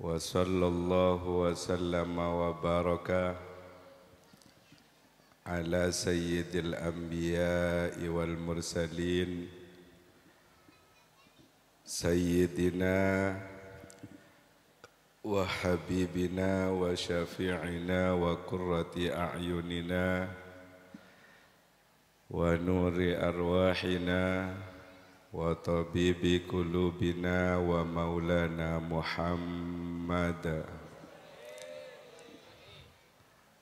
وصلى الله وسلم وبارك على سيد الأنبياء والمرسلين سيدنا وحبيبنا وشفيعنا وقرة أعيننا ونور أرواحنا وطبيب قلوبنا ومولانا محمد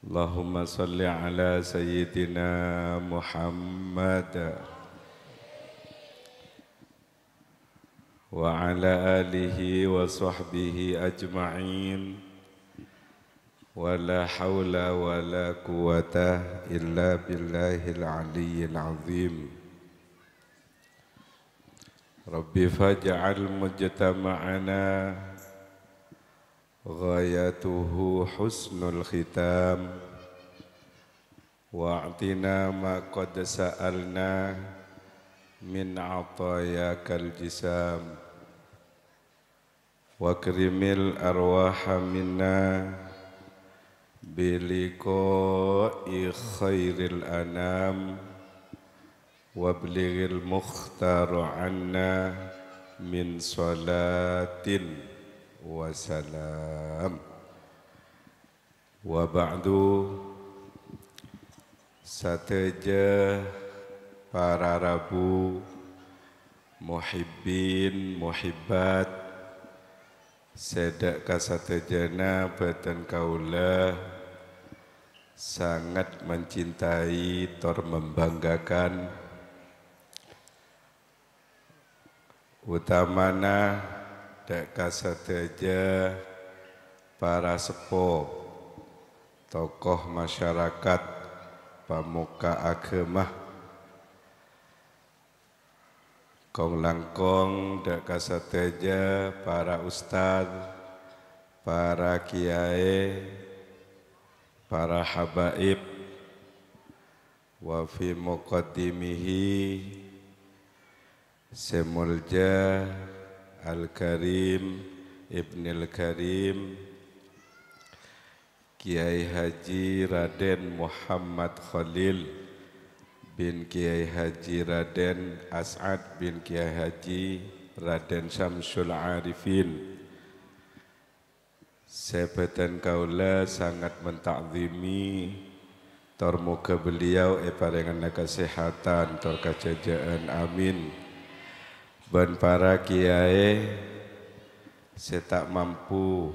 اللهم صل على سيدنا محمد وعلى آله وصحبه أجمعين ولا حول ولا قوة إلا بالله العلي العظيم رب فاجعل مجتمعنا غايته حسن الختام واعطنا ما قد سالنا من عطاياك الجسام واكرم الارواح منا بلقاء خير الانام وابلغ المختار عنا من صلاة وسلام وبعد sateja para rabu muhibbin muhibbat sedak kasatejana beten kaulah sangat mencintai tor membanggakan utamana dekat sateja para sepo, tokoh masyarakat pemuka agama kong langkong dekat sateja para ustaz para kiai para habaib wa fi muqaddimihi Semulja Al-Karim Ibn Al-Karim Kiai Haji Raden Muhammad Khalil bin Kiai Haji Raden As'ad bin Kiai Haji Raden Syamsul Arifin Sebetan kaula sangat mentakzimi Termuka beliau Eparingan eh, kesehatan Terkajajaan Amin Amin ben para kiai saya tak mampu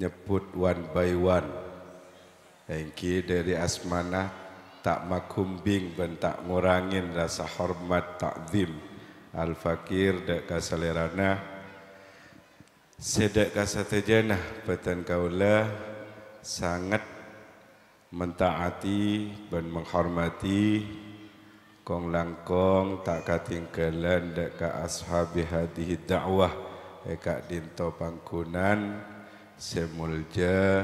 nyebut one by one. Engki dari asmana tak makumbing ben tak ngurangin rasa hormat takzim al fakir dak kasalerana. Sedek kasatejana petan kaula sangat mentaati dan menghormati Kong langkong tak katingkelan dekat ashabi hadih da'wah dekat eh, dinto pangkunan semulja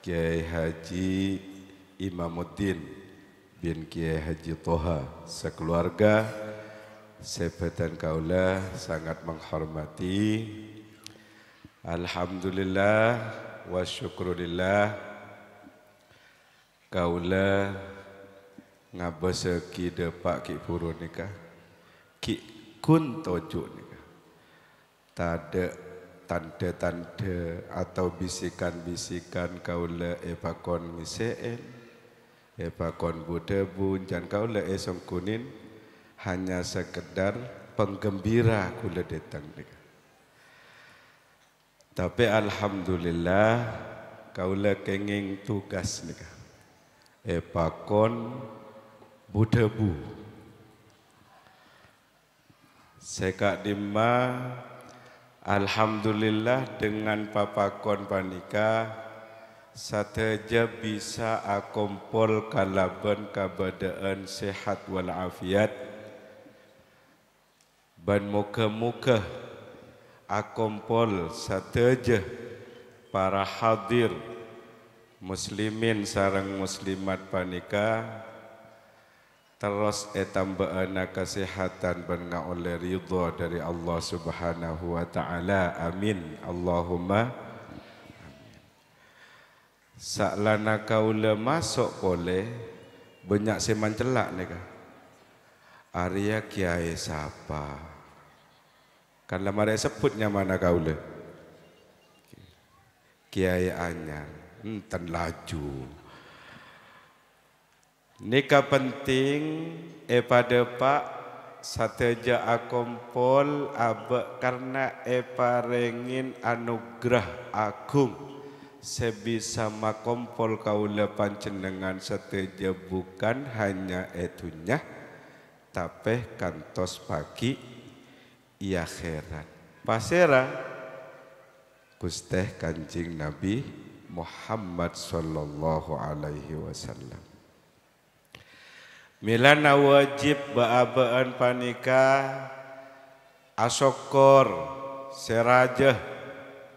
Kiai Haji Imamuddin bin Kiai Haji Toha sekeluarga sepetan kaulah sangat menghormati Alhamdulillah wa syukrulillah kaula ngabasa ki de pak ki purun nikah ki kun tojo nikah tade tante tante atau bisikan bisikan kau le epakon misen epakon bude bun jan kau le esong kunin hanya sekedar penggembira kau le datang nikah tapi alhamdulillah kau le kenging tugas nikah epakon budebu. Sekak dima, alhamdulillah dengan papa kon panika, sateja bisa akompol kalaban kabadaan sehat walafiat. Ban muka-muka akompol sateja para hadir muslimin sarang muslimat panikah Terus etam eh, anak kesehatan benga oleh ridha dari Allah subhanahu wa ta'ala. Amin. Allahumma. nak kau le masuk boleh. Banyak seman celak ni Arya kiai siapa? Kan lama ada sebutnya mana kau le? Kiai Anyar. Hmm, tan laju. Nikah penting Epada eh, pak Sateja akompol abek karena epa eh, rengin anugerah agung sebisa makompol kaula pancenengan sateja bukan hanya etunya tapi kantos pagi ia heran pasera kusteh kancing Nabi Muhammad sallallahu alaihi wasallam Milana wajib baabean panika asokor serajah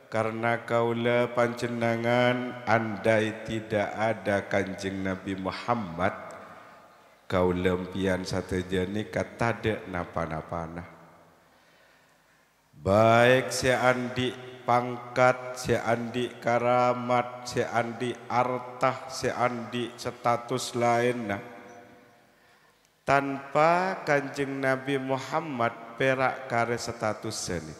karena kaula pancenangan andai tidak ada kanjeng Nabi Muhammad kau lempian satu jenis kata napa napa nah. Baik si Andi pangkat, si Andi karamat, si Andi artah, si Andi status lain nah tanpa kanjeng Nabi Muhammad perak kare status seni.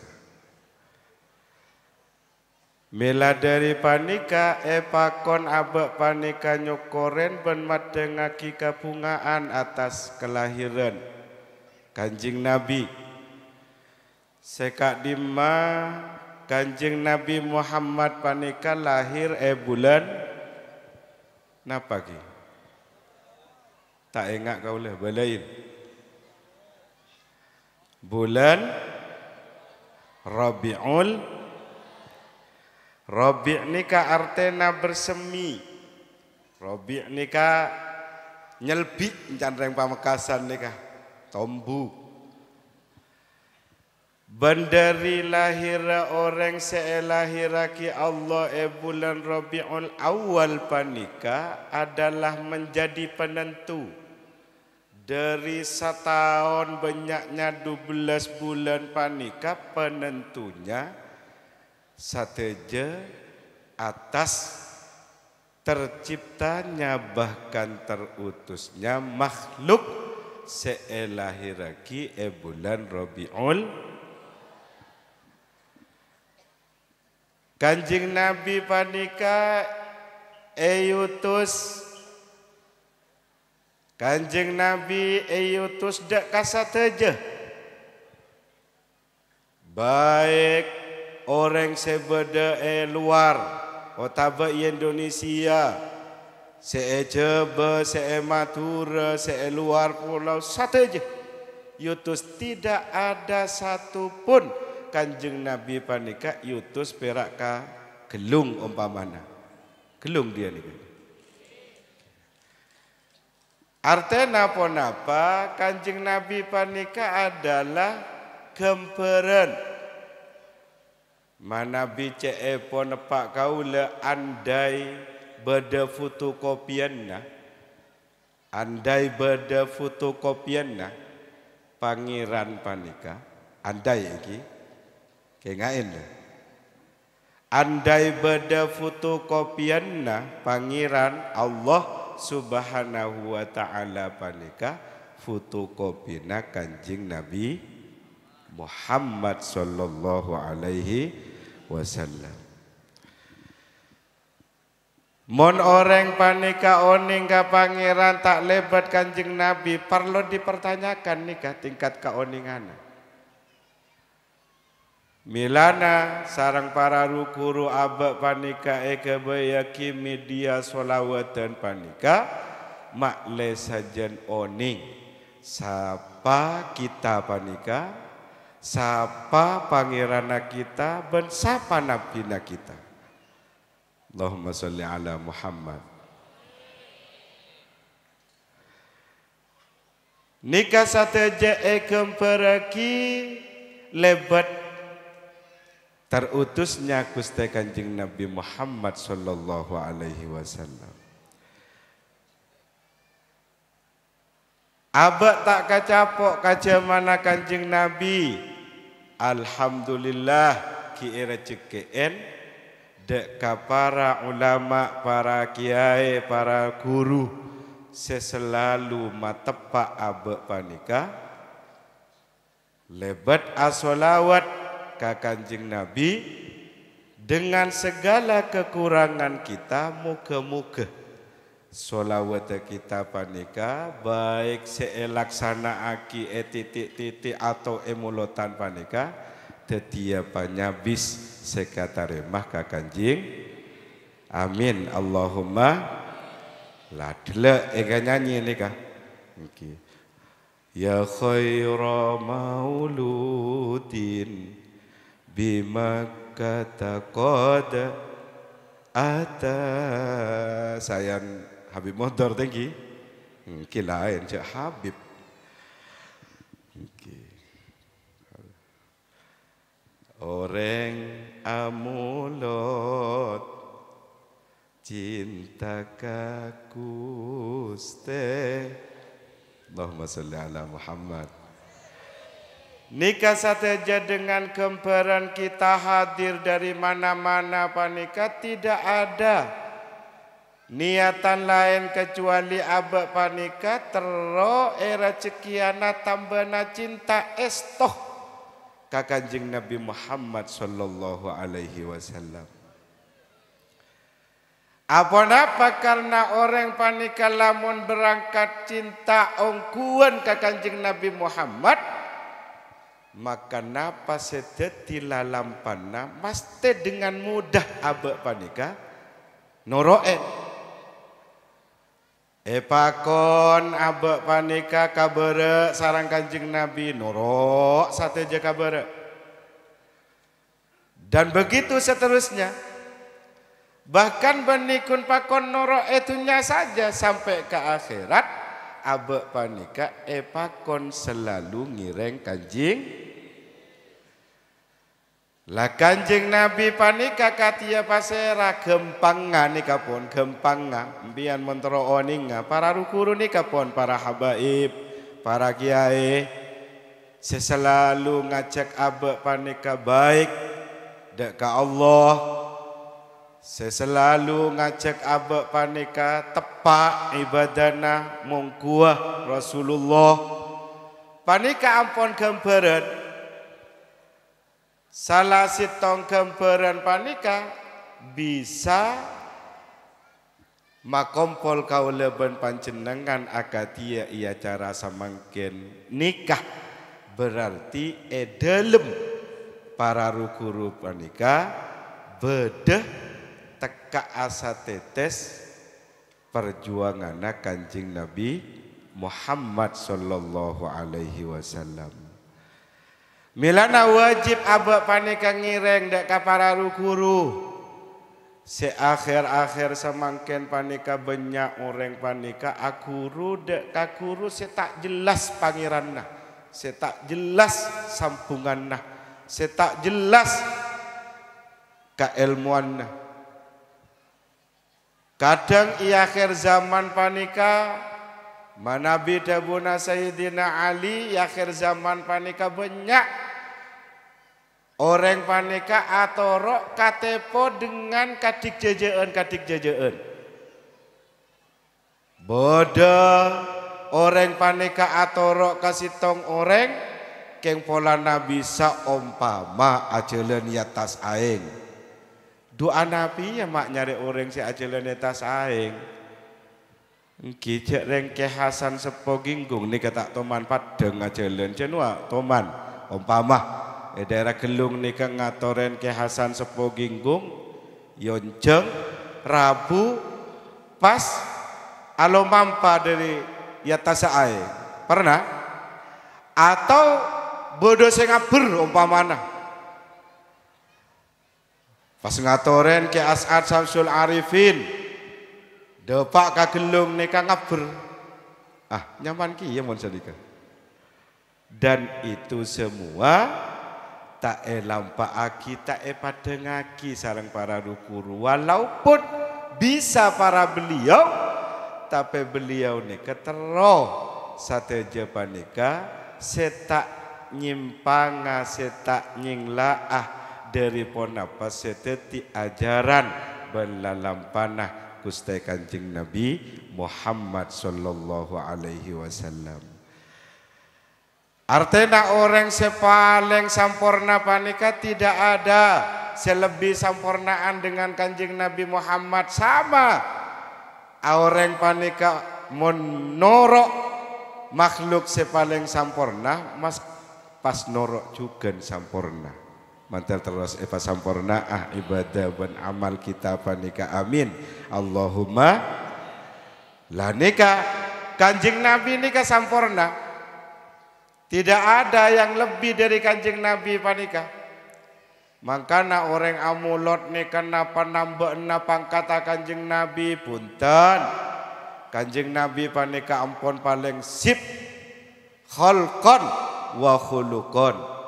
Mila dari panika epakon abek panika nyokoren ben madengaki kabungaan atas kelahiran kanjeng Nabi. Sekak dima kanjeng Nabi Muhammad panika lahir e bulan napa gitu. Tak ingat kau boleh Belain Bulan Rabi'ul Rabi' ni ka artena bersemi Rabi' ni ka Nyelbi Cantreng pamekasan ni ka Tombu Bandari lahir orang seelahiraki Allah e bulan Rabiul Awal panika adalah menjadi penentu dari setahun banyaknya dua belas bulan panikah penentunya sateje atas terciptanya bahkan terutusnya makhluk seelahiraki e Robi'ul Rabiul Kanjeng Nabi panika eutus Kanjeng Nabi ayutus dak kasat aja. Baik orang sebeda eh luar, otabe Indonesia, seejebe, seematura, seeluar pulau satu aja. Yutus tidak ada satu pun kanjeng Nabi panika yutus perak ka gelung umpamana. Gelung dia ni. kan. Artinya apa-apa kanjeng Nabi panika adalah gemperan. Mana bice epo nepak kau le andai beda fotokopiannya, andai beda fotokopiannya, pangeran panika, andai lagi, kengain le. Andai beda fotokopiannya, pangeran Allah subhanahu wa ta'ala panika fotokopina kanjing Nabi Muhammad sallallahu alaihi wasallam. Mon orang panika oning ka pangeran tak lebat kanjing Nabi perlu dipertanyakan nih tingkat ka keoningannya. Milana sarang para rukuru abek panika eke beyaki media solawat dan panika mak lesajen oning. Sapa kita panika? Sapa pangerana kita? Ben sapa nabi kita? Allahumma salli ala Muhammad. Nikah satu je ekem peraki lebat terutusnya Gusti Kanjeng Nabi Muhammad sallallahu alaihi wasallam. Abak tak kacapok kaca mana Kanjeng Nabi. Alhamdulillah ki rejekeen dek para ulama, para kiai, para guru seselalu matepak abak panika lebat asolawat maka kanjeng Nabi dengan segala kekurangan kita muka-muka solawat kita panika baik seelaksana aki e eh, titik titik atau emulotan panika tetiapannya bis sekatarimah kakanjing amin Allahumma ladle ega eh, nyanyi ini okay. ya khaira mauludin bima kata koda ata sayang Habib Motor tinggi ki lain cak Habib orang amulot cinta kakuste Allahumma salli ala Muhammad Nikah saja dengan kembaran kita hadir dari mana-mana panika tidak ada niatan lain kecuali abah panika terro era cekiana tambana cinta estoh kakanjing Nabi Muhammad sallallahu alaihi wasallam. Apa napa karena orang panika lamun berangkat cinta ongkuan kakanjing Nabi Muhammad maka napa sedeti lalam panah pasti dengan mudah abek panika ah. noroe Epakon eh, abek panika ah, kabere sarang kanjeng nabi noro, satu je kabere dan begitu seterusnya bahkan benikun pakon noro itunya saja sampai ke akhirat Abek panika epakon selalu ngireng kanjing lah kanjing nabi panika katia pasera gempang nga nika pun gempang nga mbian mentero oninga para rukuru nika pun para habaib para kiai seselalu selalu ngajak abe panika baik dekat Allah saya selalu ngajak abek panika tepak ibadana mungkuah Rasulullah. Panika ampon gambaran. Salah sitong gambaran panika bisa makompol kau leban panjenengan dia ia cara semakin nikah berarti edelem para rukuru panika bedah teka asa tetes perjuangan kanjeng Nabi Muhammad sallallahu alaihi wasallam. Milana wajib abah panika ngireng dek kapara rukuru. Se akhir akhir semangken panika banyak orang panika aku dek aku ru se tak jelas pangeran se tak jelas sambungan se tak jelas keilmuan Kadang ia akhir zaman panika Manabi Dabuna Sayyidina Ali i akhir zaman panika banyak Orang panika atau rok katepo dengan kadik jajaan kadik jajaan. Boda orang panika atau rok kasih tong orang keng pola nabi sa ompa ma ajelen yatas aeng. Doa Nabi ya mak nyari orang si Ajil Neta saing. Gijak rengke Hasan sepo ginggung ni kata toman padeng Ajil Neta. toman, umpama. Di daerah gelung ni ke ngatoren ke Hasan sepo ginggung. Yonjeng, Rabu, pas alomampa dari Yata Saai. Pernah? Atau bodoh saya ngabur umpamana. Umpamana. Pas ngatoren ke As'ad Samsul Arifin Depak ke gelung ni kan ngabur Ah nyaman ki ya monsalika Dan itu semua Tak e lampak aki tak e padeng aki sarang para rukur Walaupun bisa para beliau Tapi beliau ni keteroh Satu jepang ni Setak nyimpang Setak nyinglaah dari pona paseteti ajaran belalam panah kustai kancing Nabi Muhammad sallallahu alaihi wasallam. Artinya orang sepaling sempurna panika tidak ada selebih sempurnaan dengan kanjeng Nabi Muhammad sama orang panika menorok makhluk sepaling sempurna mas pas norok juga sempurna mantel terus Eva sampurna ah ibadah dan amal kita panika amin Allahumma la nika kanjeng nabi nika sampurna tidak ada yang lebih dari kanjeng nabi panika Mangkana orang amulot ni kenapa nambah na pangkata kanjeng nabi punten kanjeng nabi panika ampon paling sip khalkon wahulukon.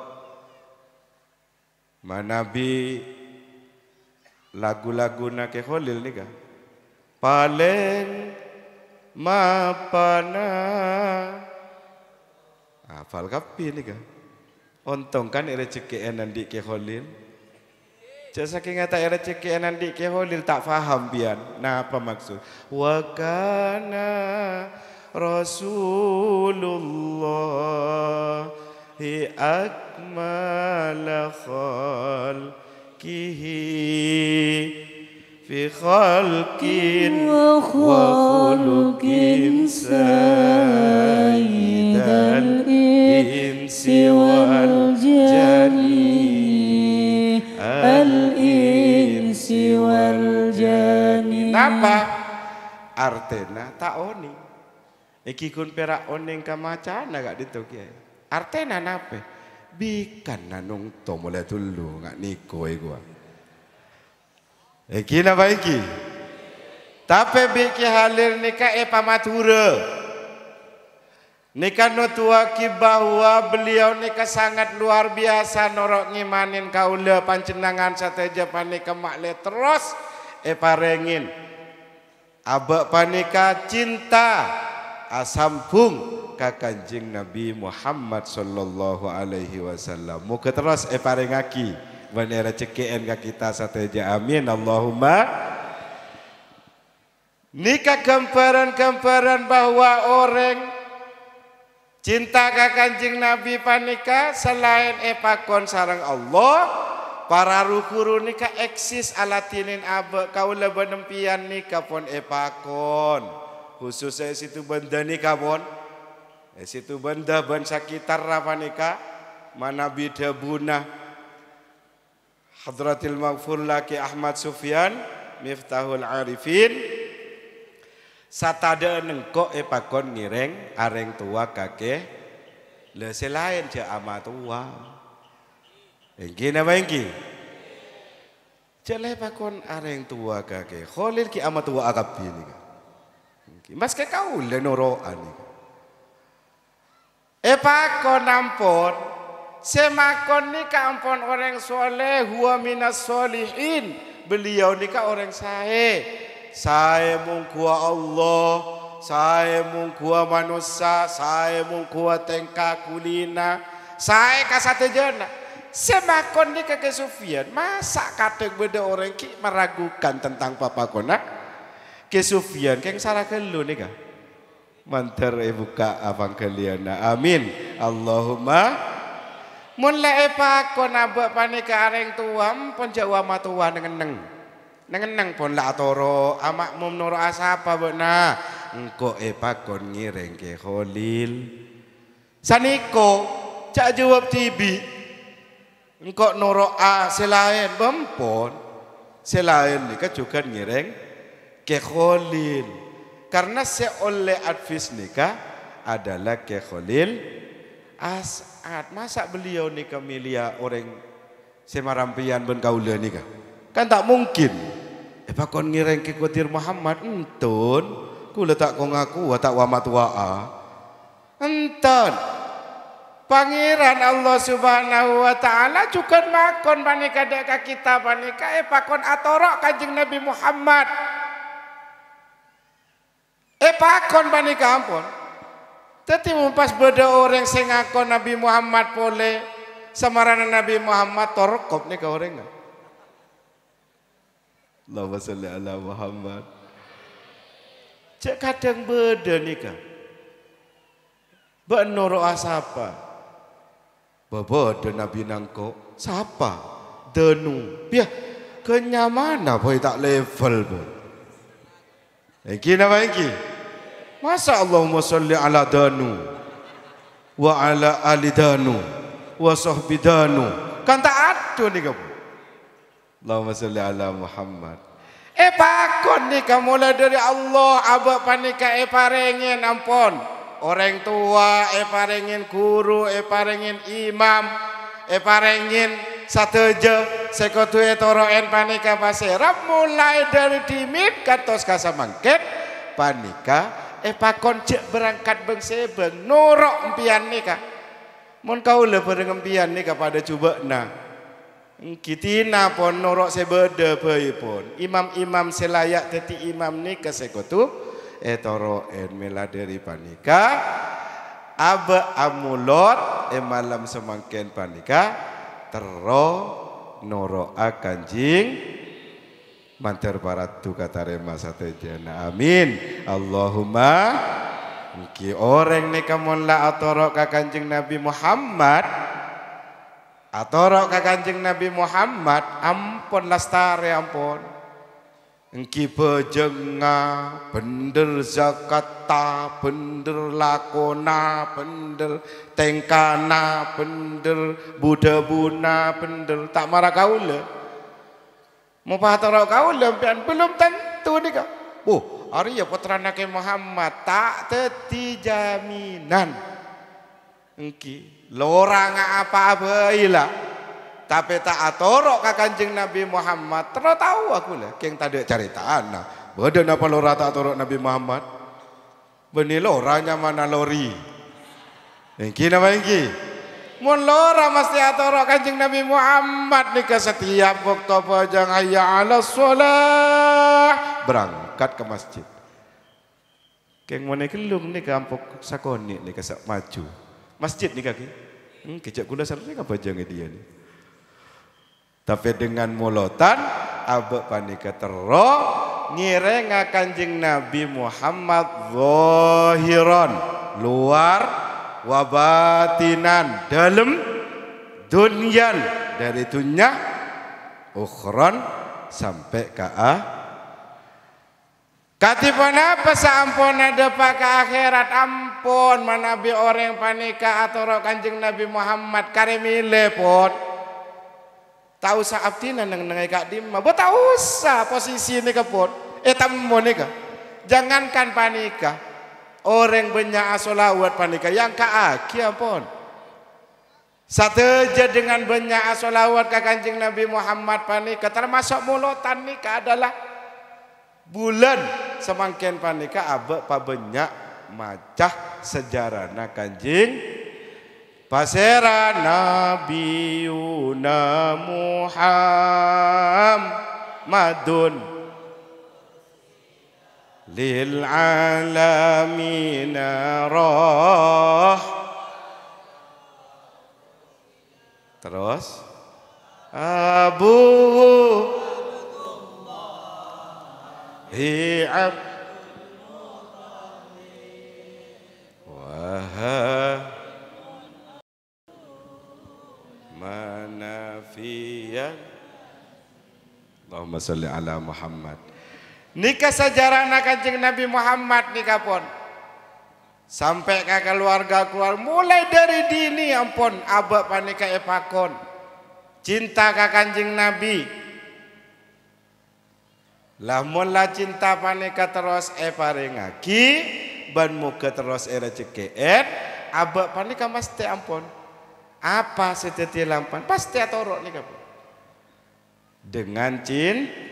Manabi lagu-lagu nak ke Khalil ni kah? Palen mapana. Hafal ah, kapi ni kah? Untung kan ira cekik enan di ke Khalil. Cek saking kata ira ya cekik enan di ke Khalil tak faham bian. Nah apa maksud? Wa kana Rasulullah di akmal أكمل خلقه في خلق وخلق سيد الإنس والجن الإنس والجن Kenapa? Artena tak oni. Iki kun perak oning kamacana gak ditukai. Artinya nape? Bikan nanung to mulai dulu nggak niko ego. Eki napa lah baiki. Tapi bikin halir nikah eh pamature. Nikah nutua ki bahwa beliau nikah sangat luar biasa norok ngimanin kaula pancenangan sateja panik makle terus eh parengin. Abak panika cinta asambung ka kanjeng Nabi Muhammad sallallahu alaihi wasallam. Muga terus e eh, parengaki bendera cekeen ka kita sateja amin Allahumma. Nika gambaran-gambaran bahwa orang cinta ka kanjeng Nabi panika selain epakon eh, sarang Allah para rukuru nika eksis alatinin abek kaula benempian nika pon epakon. Eh, khususnya situ benda ni kawan, eh, situ benda ben sekitar rafa nikah mana bida buna hadratil maghfur laki Ahmad Sufyan miftahul arifin satada nengko epakon eh, pakon ngireng areng tua kake le lah, selain je amat tua engki napa engki Jelek lah, pakon areng tua kakek. Kholil ki amat tua agak pilih lagi. Mas ke kau lenoro lah ani. Epa eh, kon ampon, semakon ni ka orang soleh, hua minas solihin. Beliau ni ka orang sae. Sae mungkua Allah, sae mungkua manusia, sae mungkua tengka kulina, sae kasate jana. Semakon ni ke kesufian, masa kata beda orang ki meragukan tentang papa konak? Ke Sufyan, keng sarah kelu ni ka? Mantar ibu eh, ka abang kalian. Amin. Allahumma. Mun le epa eh, kon nabe panik ke areng tuam pon jawa matua dengan neng. Dengan neng pon la toro amak mum nur asapa bu na. Engko epa eh, kon ngireng ke holil. Saniko cak jawab tibi. Engko nur a ah, selain bempon. Selain ni kan juga ngireng keholil. Karena seoleh advis nikah adalah keholil asad. Masa beliau nikah milia orang semarampian ben kaulah nikah? Kan tak mungkin. Epa eh, kau ngireng kekutir Muhammad? Entun. Ku letak kau ngaku, tak wamat wa'a. Entun. Pangeran Allah Subhanahu wa taala juga makon panika dek kita panika e eh, pakon atorok kajing Nabi Muhammad Eh pakon bani kampun. Tetapi mumpas berdoa orang sing ngakon Nabi Muhammad boleh semarana Nabi Muhammad torkop ni ke orang. Allahumma salli ala Muhammad. Cek kadang beda ni ke. Ben asapa. Bebe de Nabi nangko sapa? Denu. Piah kenyamanan apa tak level. Engki nama engki. Engki. Masa Allahumma salli ala danu wa ala ali danu wa sahbi danu. Kan tak ada ni kamu. Allahumma salli ala Muhammad. Eh pakon ni kamu mulai dari Allah abah panika eh parengin ampun. Orang tua eh parengin guru eh parengin imam eh parengin satu je sekutu eh toro en panika pasir. Rab mulai dari dimit katos kasamangket panika. panika Eh pakon cek berangkat beng sebeng norok empian ni kak. Mon kau le bareng empian ni kak pada cuba na. Kita na pon norok sebeda bayi pon. Imam-imam selayak teti imam ni ke sekutu. Eh toro en mela dari panika. Aba amulot eh malam semangkin panika. Terok norok akan jing mancar baratu kata rema satejana amin Allahumma Mungkin orang ni kamu lah atorok ke kanjeng Nabi Muhammad Atorok ke kanjeng Nabi Muhammad Ampun lastari ampon. Engki bejenga, bender zakata, bender lakona, bender tengkana, bender budabuna, bender tak marah kau le. Mubahatara kau lempian belum tentu kau. Oh, hari ya putra nak Muhammad tak teti jaminan. Engki, lora nggak apa apa ilah. Tapi tak atorok ke kanjeng Nabi Muhammad. Terus tahu aku lah. Keng tadi cerita anak. Badan apa lora tak atorok Nabi Muhammad? Benih loranya mana lori? Engki nama engki? Engki. Mulora mesti atoro kanjeng Nabi Muhammad ni ke setiap waktu pajang ayya ala sholah berangkat ke masjid. Keng mone kelung ni ke ampok sakoni ni ke sak maju. Masjid ni kaki. Hmm, kejap kula sarane ka pajang dia ni. Tapi dengan mulutan abek panika tero ngirenga kanjeng Nabi Muhammad zahiran luar wabatinan dalam dunia dari dunia ukhron sampai ke a ah. Katipun apa seampun ada pakai akhirat ampun Manabi orang panika atau kanjeng Nabi Muhammad karimi lepot tahu sa abdi nang nang kak dima buat tahu sa posisi ni kepot eh tamu ni jangankan panikah orang banyak asolawat panika yang ka aki ampun satu je dengan banyak asolawat ke kanjeng Nabi Muhammad panika termasuk mulutan nikah adalah bulan semangkian panika abek pa banyak macah sejarah nak kanjing pasera Nabi Muhammadun للعالمين راه terus الله هي عبد وها نفيا اللهم صل على محمد nikah sejarah nak kancing Nabi Muhammad nikah pun sampai ke keluarga keluar mulai dari dini ya ampon abah panika epakon ya cinta ke kancing Nabi lah mula cinta panika terus eparingaki eh ban muka terus era eh cekeet eh, abah panika pasti ya ampon apa setiap lampan pasti atorok nikah pun dengan cinta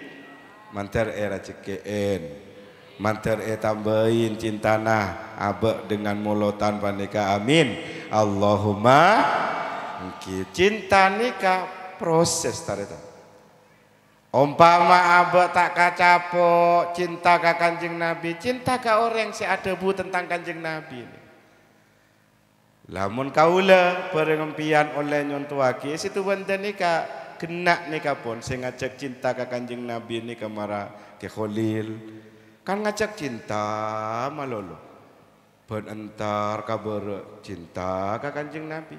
Manter e eh racikin Manter e eh tambahin cintana abe dengan mulutan tanpa Amin Allahumma Cinta nikah proses tarita. Umpama abe tak kacapo Cinta ke kanjeng Nabi Cinta ke orang si adebu tentang kanjeng Nabi Lamun kaula perempian oleh nyontuaki Situ benda nikah kena ni kapun saya ngajak cinta ke kanjeng Nabi ni ke mara ke Khalil kan ngajak cinta malolo benentar kabar cinta ke kanjeng Nabi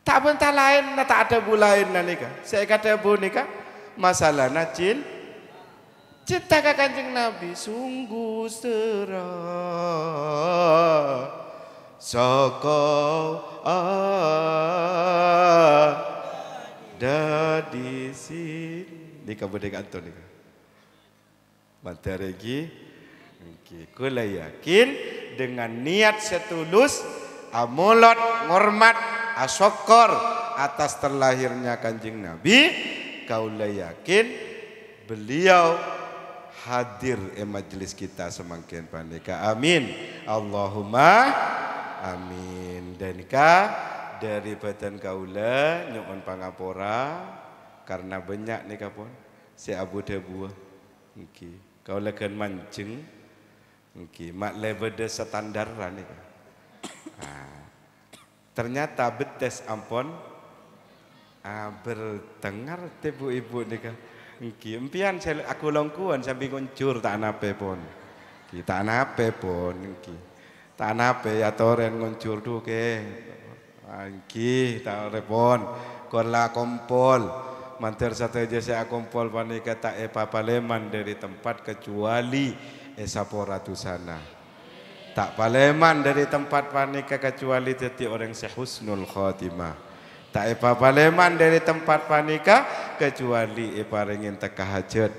tak bentar lain na tak ada bulain na nika saya kata bu nika masalah nak cin cinta ke kanjeng Nabi sungguh serah sokong ah, ada di sini kamu dengan Tuhan ini. Mantaregi. Okey, kula yakin dengan niat setulus amulot hormat asokor atas terlahirnya kanjeng Nabi, kaulah yakin beliau hadir di majelis kita semakin pandai. Amin. Allahumma amin. Dan kau dari badan kaula nyuwun pangapura karena banyak nih kapun si Abu Dabuah. Okay. Kau lekan mancing. Okay. Mak lebeda standar lah nih. Ha. Ternyata betes ampon ah, bertengar tebu ibu nih kan. Okay. Impian saya aku longkuan sambil kuncur tak nape pon? Kita okay. nape pun. Okay. Tak nape ya toren kuncur tu ke. Okay. Angki, tak repon. Korla kompol. Mantar satu aja saya kompol panik eh, eh, tak eh papa leman dari tempat kecuali esapo ratu sana. Tak eh, paleman dari tempat panik kecuali teti orang sehusnul khotimah. Tak apa paleman dari tempat panika kecuali ipa ringin teka hajat.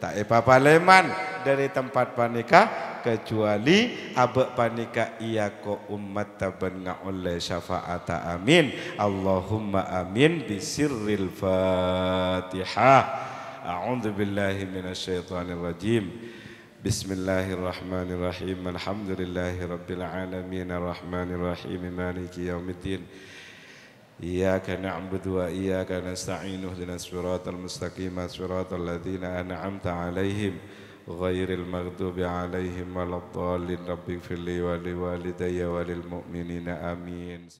Tak apa paleman dari tempat panika kecuali abe panika iya ko ummat taban ngaule syafaata amin Allahumma amin bisiril fatihah أعوذ بالله من الشيطان الرجيم بسم الله الرحمن الرحيم الحمد لله رب العالمين الرحمن الرحيم مالك يوم الدين إياك نعبد وإياك نستعين اهدنا الصراط المستقيم صراط الذين أنعمت عليهم غير المغضوب عليهم ولا الضالين رب اغفر لي ولوالدي وللمؤمنين امين